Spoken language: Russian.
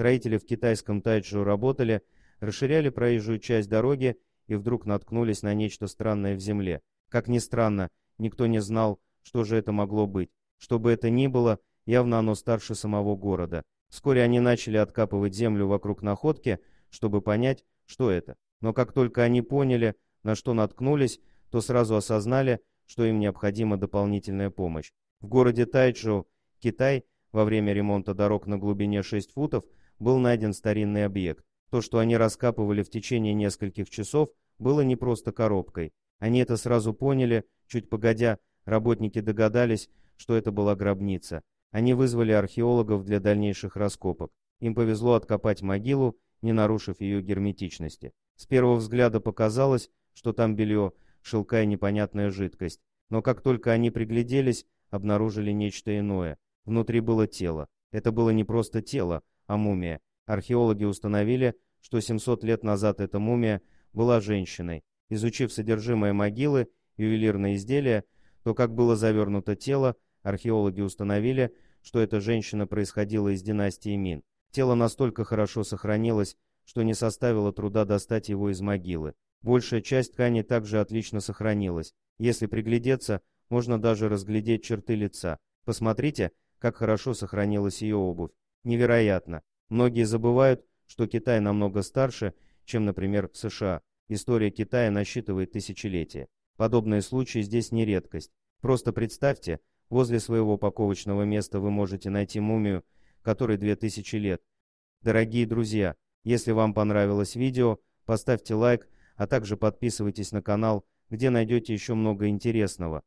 Строители в китайском Тайджу работали, расширяли проезжую часть дороги и вдруг наткнулись на нечто странное в земле. Как ни странно, никто не знал, что же это могло быть. Что бы это ни было, явно оно старше самого города. Вскоре они начали откапывать землю вокруг находки, чтобы понять, что это. Но как только они поняли, на что наткнулись, то сразу осознали, что им необходима дополнительная помощь. В городе Тайчжоу, Китай, во время ремонта дорог на глубине 6 футов был найден старинный объект. То, что они раскапывали в течение нескольких часов, было не просто коробкой. Они это сразу поняли, чуть погодя, работники догадались, что это была гробница. Они вызвали археологов для дальнейших раскопок. Им повезло откопать могилу, не нарушив ее герметичности. С первого взгляда показалось, что там белье, шелка и непонятная жидкость. Но как только они пригляделись, обнаружили нечто иное. Внутри было тело. Это было не просто тело, а мумия. Археологи установили, что 700 лет назад эта мумия была женщиной. Изучив содержимое могилы, ювелирные изделия, то, как было завернуто тело, археологи установили, что эта женщина происходила из династии Мин. Тело настолько хорошо сохранилось, что не составило труда достать его из могилы. Большая часть ткани также отлично сохранилась. Если приглядеться, можно даже разглядеть черты лица. Посмотрите, как хорошо сохранилась ее обувь невероятно. Многие забывают, что Китай намного старше, чем, например, США. История Китая насчитывает тысячелетия. Подобные случаи здесь не редкость. Просто представьте, возле своего упаковочного места вы можете найти мумию, которой 2000 лет. Дорогие друзья, если вам понравилось видео, поставьте лайк, а также подписывайтесь на канал, где найдете еще много интересного.